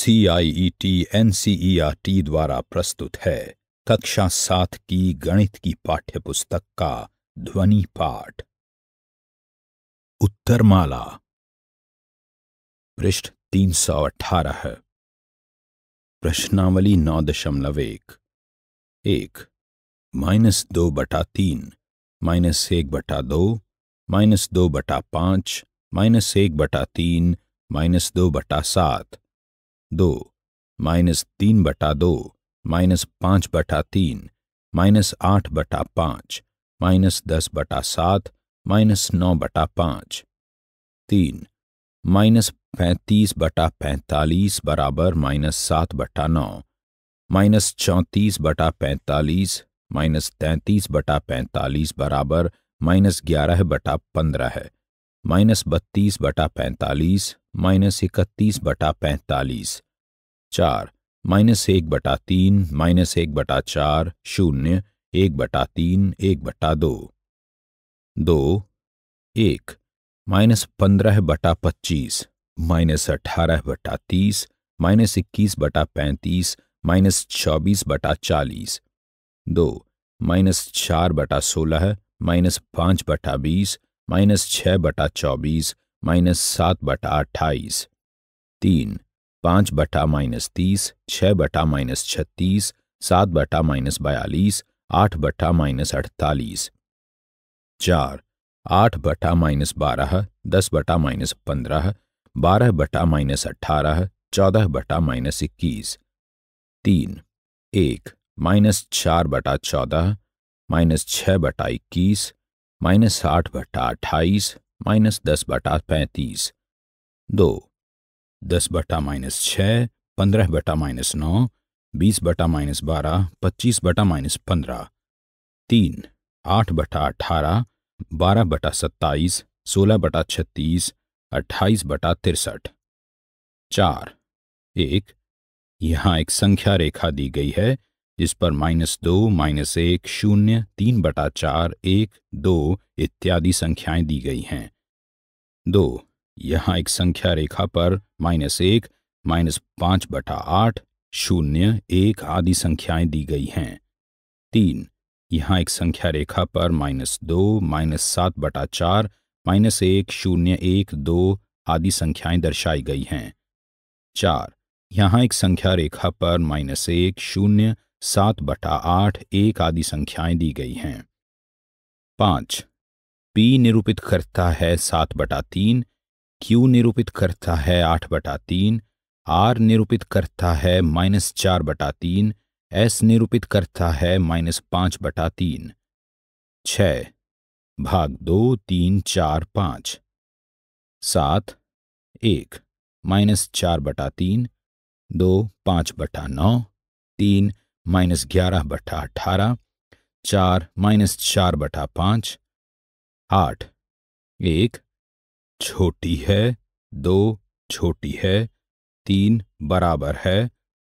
CIET NCERT e e द्वारा प्रस्तुत है कक्षा सात की गणित की पाठ्यपुस्तक का ध्वनि पाठ उत्तरमाला पृष्ठ तीन सौ अठारह प्रश्नावली नौ दशमलव एक एक माइनस दो बटा तीन माइनस एक बटा दो माइनस दो बटा पांच माइनस एक बटा तीन माइनस दो बटा सात दो माइनस तीन बटा दो माइनस पाँच बटा तीन माइनस आठ बटा पाँच माइनस दस बटा सात माइनस नौ बटा पाँच तीन माइनस पैंतीस बटा पैंतालीस बराबर माइनस सात बटा नौ माइनस चौंतीस बटा पैंतालीस माइनस तैंतीस बटा पैंतालीस बराबर माइनस ग्यारह बटा पंद्रह है माइनस बत्तीस बटा पैंतालीस माइनस इकतीस बटा पैंतालीस चार माइनस एक बटा तीन माइनस एक बटा चार शून्य एक बटा तीन एक बटा दो दो एक माइनस पंद्रह बटा पच्चीस माइनस अठारह बटा तीस माइनस इक्कीस बटा पैंतीस माइनस चौबीस बटा चालीस दो माइनस चार बटा सोलह माइनस पाँच बटा बीस माइनस छः बटा चौबीस माइनस सात बटा अट्ठाईस तीन पाँच बटा माइनस तीस छः बटा माइनस छत्तीस सात बटा माइनस बयालीस आठ बटा माइनस अड़तालीस चार आठ बटा माइनस बारह दस बटा माइनस पंद्रह बारह बटा माइनस अट्ठारह चौदह बटा माइनस इक्कीस तीन एक माइनस चार बटा चौदह माइनस छः बटा इक्कीस माइनस आठ बटा अट्ठाईस माइनस दस बटा पैंतीस दो दस बटा माइनस छः पंद्रह बटा माइनस नौ बीस बटा माइनस बारह पच्चीस बटा माइनस पंद्रह तीन आठ बटा अठारह बारह बटा सत्ताईस सोलह बटा छत्तीस अट्ठाईस बटा तिरसठ चार एक यहाँ एक संख्या रेखा दी गई है जिस पर माइनस दो माइनस एक शून्य तीन बटा चार एक दो इत्यादि संख्याएं दी गई हैं दो यहाँ एक संख्या रेखा पर माइनस एक माइनस पांच बटा आठ शून्य एक आदि संख्याएं दी गई हैं तीन यहाँ एक संख्या रेखा पर माइनस दो माइनस सात बटा चार माइनस एक शून्य एक दो आदि संख्याएं दर्शाई गई हैं चार यहाँ एक संख्या रेखा पर माइनस एक शून्य सात बटा आठ एक आदि संख्याएं दी गई हैं पांच पी निरूपित करता है सात बटा तीन क्यू निरूपित करता है आठ बटा तीन आर निरूपित करता है माइनस चार बटा तीन एस निरूपित करता है माइनस पांच बटा तीन छ भाग दो तीन चार पाँच सात एक माइनस चार बटा तीन दो पाँच बटा नौ तीन माइनस ग्यारह बटा अठारह चार माइनस चार बटा पांच आठ एक छोटी है दो छोटी है तीन बराबर है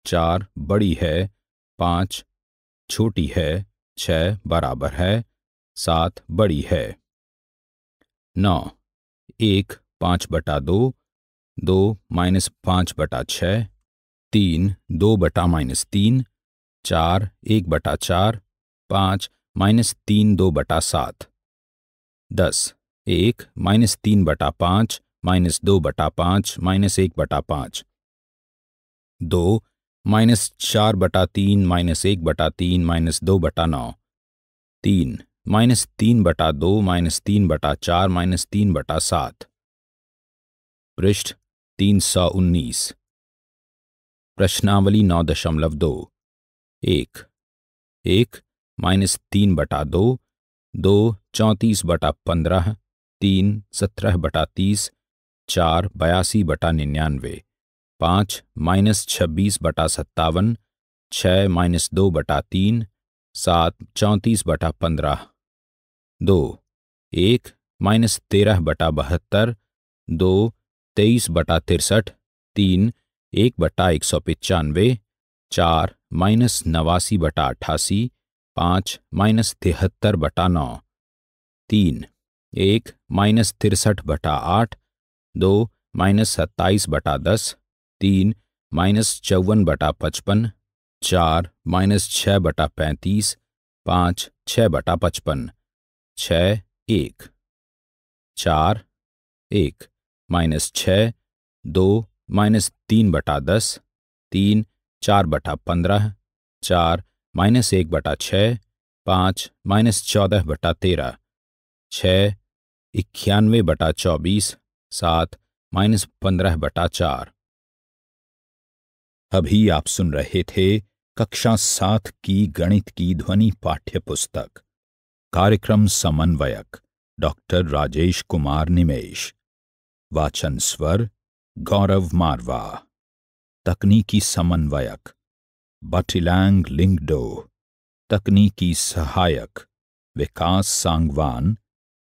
चार बड़ी है पाँच छोटी है छः बराबर है सात बड़ी है नौ एक पाँच बटा दो दो माइनस पाँच बटा छ तीन दो बटा माइनस तीन चार एक बटा चार पाँच माइनस तीन दो बटा सात दस एक माइनस तीन बटा पांच माइनस दो बटा पांच माइनस एक बटा पांच दो माइनस चार बटा तीन माइनस एक बटा तीन माइनस दो बटा नौ तीन माइनस तीन बटा दो माइनस तीन बटा चार माइनस तीन बटा सात पृष्ठ तीन सौ उन्नीस प्रश्नावली नौ दशमलव दो एक एक माइनस तीन बटा दो दो चौंतीस बटा पंद्रह तीन सत्रह बटा तीस चार बयासी बटा निन्यानवे पाँच माइनस छब्बीस बटा सत्तावन छः माइनस दो बटा तीन सात चौंतीस बटा पंद्रह दो एक माइनस तेरह बटा बहत्तर दो तेईस बटा तिरसठ तीन एक बटा एक सौ पचानवे चार माइनस नवासी बटा अट्ठासी पाँच माइनस तिहत्तर बटा नौ तीन एक माइनस तिरसठ बटा आठ दो माइनस सत्ताईस बटा दस तीन माइनस चौवन बटा पचपन चार माइनस छः बटा पैंतीस पाँच छः बटा पचपन छ एक चार एक माइनस छ दो माइनस तीन बटा दस तीन चार बटा पंद्रह चार माइनस एक बटा छः पाँच माइनस चौदह बटा तेरह छः इक्यानवे बटा चौबीस सात माइनस पंद्रह बटा चार अभी आप सुन रहे थे कक्षा सात की गणित की ध्वनि पाठ्य पुस्तक कार्यक्रम समन्वयक डॉक्टर राजेश कुमार निमेश वाचन स्वर गौरव मारवा तकनीकी समन्वयक बटिलैंग लिंगडो तकनीकी सहायक विकास सांगवान